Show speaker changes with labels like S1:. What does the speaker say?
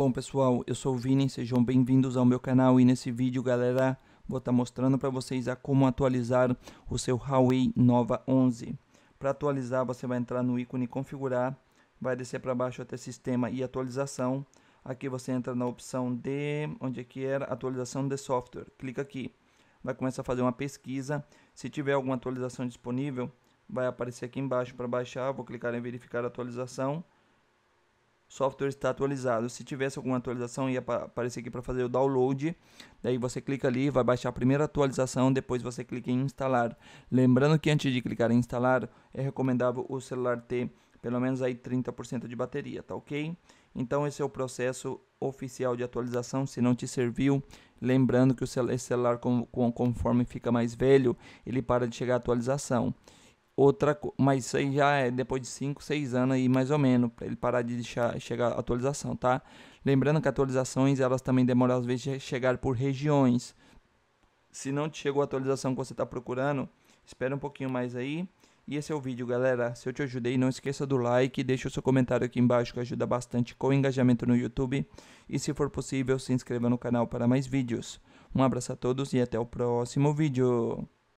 S1: Bom pessoal, eu sou o Vini, sejam bem-vindos ao meu canal e nesse vídeo galera vou estar tá mostrando para vocês a como atualizar o seu Huawei Nova 11. Para atualizar você vai entrar no ícone configurar, vai descer para baixo até sistema e atualização. Aqui você entra na opção de, onde é que era, atualização de software, clica aqui. Vai começar a fazer uma pesquisa, se tiver alguma atualização disponível vai aparecer aqui embaixo para baixar, vou clicar em verificar a atualização software está atualizado. Se tivesse alguma atualização, ia aparecer aqui para fazer o download. Daí você clica ali, vai baixar a primeira atualização, depois você clica em instalar. Lembrando que antes de clicar em instalar, é recomendável o celular ter pelo menos aí 30% de bateria, tá ok? Então esse é o processo oficial de atualização, se não te serviu, lembrando que o celular, conforme fica mais velho, ele para de chegar à atualização. Outra, mas isso aí já é depois de 5, 6 anos aí mais ou menos, para ele parar de deixar chegar a atualização, tá? Lembrando que atualizações, elas também demoram às vezes de chegar por regiões. Se não te chegou a atualização que você está procurando, espera um pouquinho mais aí. E esse é o vídeo, galera. Se eu te ajudei, não esqueça do like, deixa o seu comentário aqui embaixo que ajuda bastante com o engajamento no YouTube. E se for possível, se inscreva no canal para mais vídeos. Um abraço a todos e até o próximo vídeo.